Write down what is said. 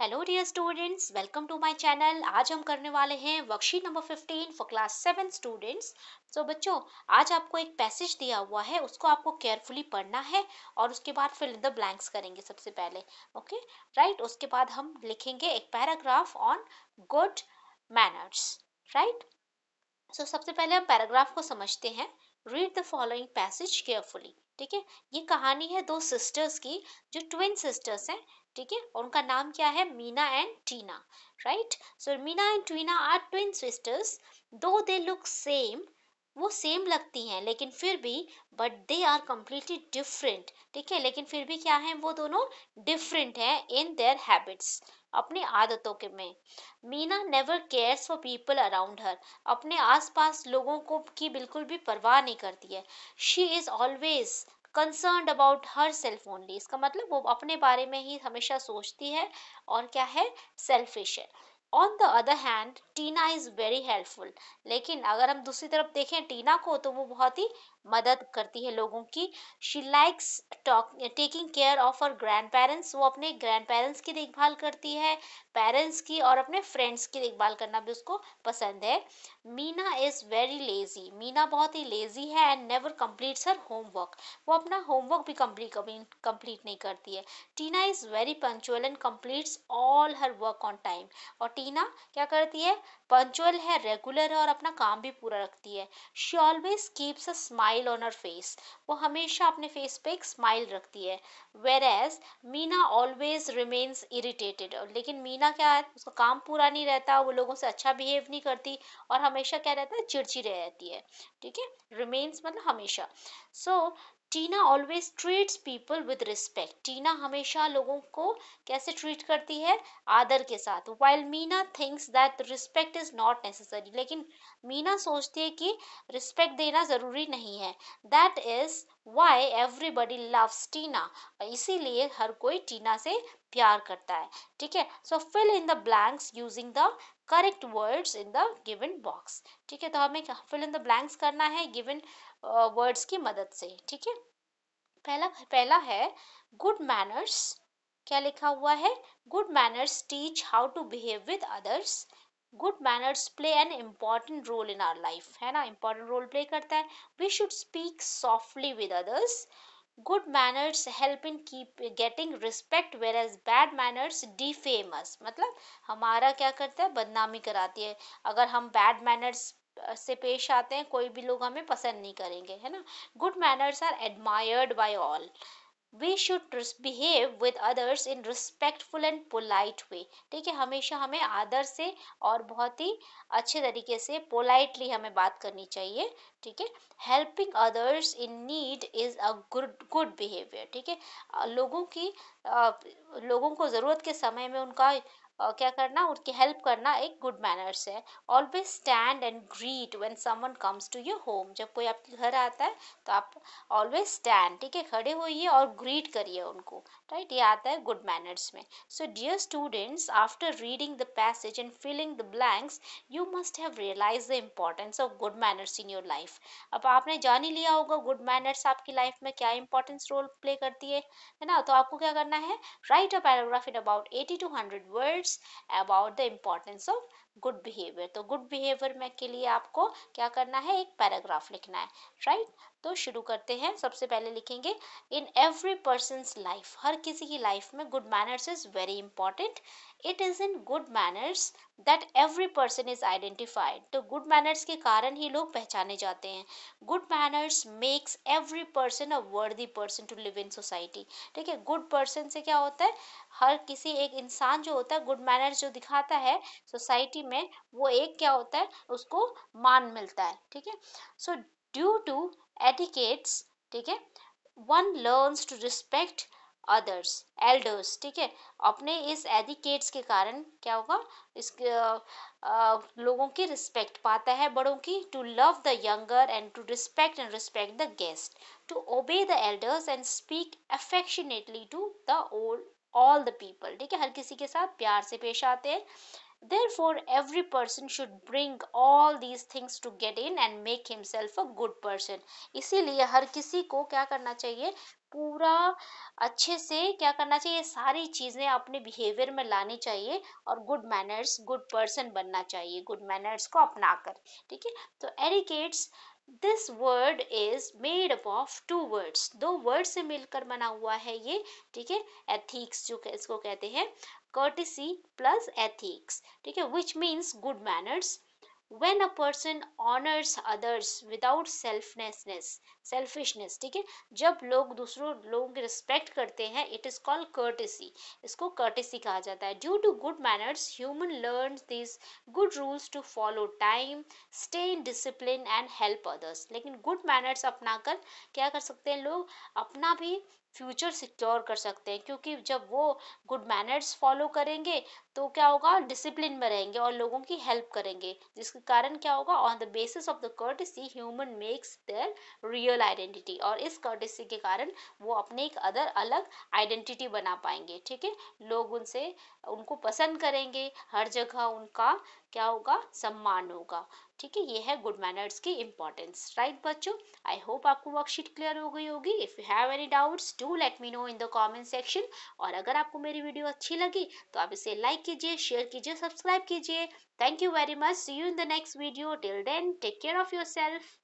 Hello dear students welcome to my channel आज हम करने वाले हैं worksheet number 15 for class seven students so बच्चों आज आपको एक पैसेज दिया हुआ है उसको आपको केयरफुली पढ़ना है और उसके बाद फिल इन द ब्लैंक्स करेंगे सबसे पहले ओके okay? Right right? उसके बाद हम लिखेंगे एक paragraph on good manners right so सबसे पहले हम पैराग्राफ को समझते हैं read the following passage carefully ठीक है ये कहानी है दो सिस्टर्स की जो ट्विन सिस्टर्स हैं ठीक है और उनका नाम क्या है Meena and Tina right so Meena and Tina are twin sisters though they look same वो सेम लगती हैं लेकिन फिर भी but they are completely different ठीक है लेकिन फिर भी क्या है वो दोनों डिफरेंट हैं इन देयर हैबिट्स अपने आदतों के में Meena never cares for people around her अपने आसपास लोगों को की बिल्कुल भी परवाह नहीं करती है she is always concern about herself only इसका मतलब वो अपने बारे में ही हमेशा सोचती है और क्या है सेल्फिश है on the other hand Tina is very helpful लेकिन अगर हम दूसरी तरफ देखें टीना को तो वो बहुत ही मदद करती है लोगों की she likes talk taking care of her grandparents वो अपने ग्रैंड पेरेंट्स की देखभाल करती है पेरेंट्स की और अपने फ्रेंड्स की देखभाल करना भी उसको पसंद है Meena is very lazy Meena बहुत ही लेज़ी है and never completes her homework वो अपना होमवर्क भी कम्प्लीट कम्प्लीट नहीं करती है Tina is very punctual and complete all her work on time और टीना क्या करती है पंचुअल है रेगुलर है और अपना काम भी पूरा रखती है she always keeps a smile smile on her face वो हमेशा अपने फेस पे एक स्माइल रखती है whereas Meena always remains irritated लेकिन मीना क्या है उसका काम पूरा नहीं रहता वो लोगों से अच्छा बिहेव नहीं करती और हमेशा क्या रहता है चिड़चिड़े रहती है ठीक है रिमेन्स मतलब हमेशा so so, Tina always treats people with respect Tina हमेशा लोगों को कैसे ट्रीट करती है आदर के साथ while Meena thinks that respect is not necessary लेकिन मीना सोचती है कि रिस्पेक्ट देना ज़रूरी नहीं है that is why everybody loves Tina इसीलिए हर कोई टीना से प्यार करता है ठीक है so fill in the blanks using the correct words in the given box ठीक है तो हमें फिल इन द ब्लैंक्स करना है गिवन वर्ड्स की मदद से ठीक है पहला पहला है गुड मैनर्स क्या लिखा हुआ है good manners teach how to behave with others good manners play an important role in our life है ना इम्पॉर्टेंट रोल प्ले करता है we should speak softly with others good manners help in keep getting respect whereas bad manners defame मतलब हमारा क्या करता है बदनामी कराती है अगर हम बैड मैनर्स से पेश आते हैं कोई भी लोग हमें पसंद नहीं करेंगे है ना good manners are admired by all we should behave with others in respectful and polite way ठीक है हमेशा हमें आदर से और बहुत ही अच्छे तरीके से पोलाइटली हमें बात करनी चाहिए ठीक है helping others in need is a good good behaviour ठीक है लोगों की लोगों को ज़रूरत के समय में उनका क्या करना उनकी हेल्प करना एक गुड मैनर्स है always stand and greet when someone comes to your home जब कोई आपके घर आता है तो आप ऑलवेज स्टैंड ठीक है खड़े होइए और ग्रीट करिए उनको राइट ये आता है गुड मैनर्स में so dear students after reading the passage and filling the blanks you must have realise the importance of good manners in your life अब आपने जान ही लिया होगा गुड मैनर्स आपकी लाइफ में क्या इंपॉर्टेंस रोल प्ले करती है है ना तो आपको क्या करना है write a paragraph in about eighty to hundred word kids about the importance of good behaviour तो गुड बिहेवियर में के लिए आपको क्या करना है एक पैराग्राफ लिखना है राइट तो शुरू करते हैं सबसे पहले लिखेंगे इन एवरी पर्सन लाइफ हर किसी की लाइफ में good manners is very important it is in good manners that every person is identified तो गुड मैनर्स के कारण ही लोग पहचाने जाते हैं good manners makes every person a worthy person to live in society ठीक है गुड पर्सन से क्या होता है हर किसी एक इंसान जो होता है गुड मैनर्स जो दिखाता है सोसाइटी में वो एक क्या होता है उसको मान मिलता है ठीक है सो ड्यू टू एटिकेट्स ठीक है one learns to respect others elders ठीक है अपने इस एडिकेट्स के कारण क्या होगा इसके आ, आ, लोगों की रिस्पेक्ट पाता है बड़ों की to love the younger and to respect and respect the guest to obey the elders and speak affectionately to the old all the people ठीक है हर किसी के साथ प्यार से पेश आते हैं Therefore, every person should bring all these things to get in and make himself a good person इसीलिए हर किसी को क्या करना चाहिए पूरा अच्छे से क्या करना चाहिए सारी चीज़ें अपने बिहेवियर में लानी चाहिए और गुड मैनर्स गुड पर्सन बनना चाहिए गुड मैनर्स को अपना कर ठीक है तो etiquettes this word is made up of two words दो वर्ड से मिलकर बना हुआ है ये ठीक है एथिक्स जो इसको कहते हैं कर्टिसी प्लस एथिक्स ठीक है which means good manners when a person honours others without selflessness selfishness ठीक है जब लोग दूसरों लोगों की रिस्पेक्ट करते हैं इट इज़ कॉल्ड कर्टेसी इसको कर्टेसी कहा जाता है due to good manners human learn this good rules to follow time stay in discipline and help others लेकिन गुड मैनर्स अपना कर क्या कर सकते हैं लोग अपना भी फ्यूचर सिक्योर कर सकते हैं क्योंकि जब वो गुड मैनर्स फॉलो करेंगे तो क्या होगा डिसिप्लिन में रहेंगे और लोगों की हेल्प करेंगे जिसके कारण क्या होगा on the basis of the courtesy human makes their real identity और इस कर्टिसी के कारण वो अपने एक अदर अलग आइडेंटिटी बना पाएंगे ठीक है लोग उनसे उनको पसंद करेंगे हर जगह उनका क्या होगा सम्मान होगा ठीक है ये है गुड मैनर्स की इंपॉर्टेंस राइट बच्चों आई होप आपको वर्कशीट क्लियर हो गई होगी if you have any doubts do let me know in the comment section और अगर आपको मेरी वीडियो अच्छी लगी तो आप इसे लाइक कीजिए शेयर कीजिए सब्सक्राइब कीजिए thank you very much see you in the next video till then take care of your self